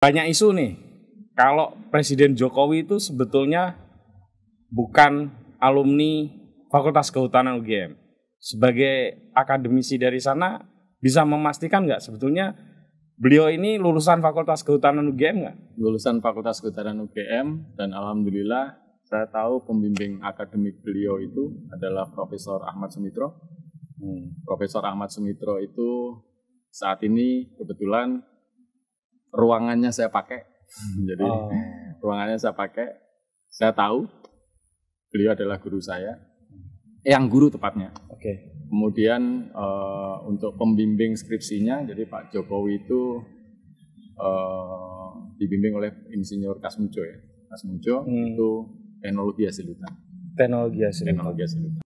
banyak isu nih. Kalau Presiden Jokowi itu sebetulnya bukan alumni Fakultas Kehutanan UGM. Sebagai akademisi dari sana, bisa memastikan nggak sebetulnya beliau ini lulusan Fakultas Kehutanan UGM nggak? Lulusan Fakultas Kehutanan UGM dan alhamdulillah saya tahu pembimbing akademik beliau itu adalah Profesor Ahmad Sumitro. Hmm. Profesor Ahmad Sumitro itu saat ini kebetulan ruangannya saya pakai. Jadi oh. ruangannya saya pakai. Saya tahu beliau adalah guru saya. Yang guru tepatnya. Oke. Okay. Kemudian uh, untuk pembimbing skripsinya, jadi Pak Jokowi itu uh, dibimbing oleh Insinyur Kasmujo ya. Kasmujo hmm. itu teknologi hasil Teknologi hasil hutan. Teknologi hasil hutan.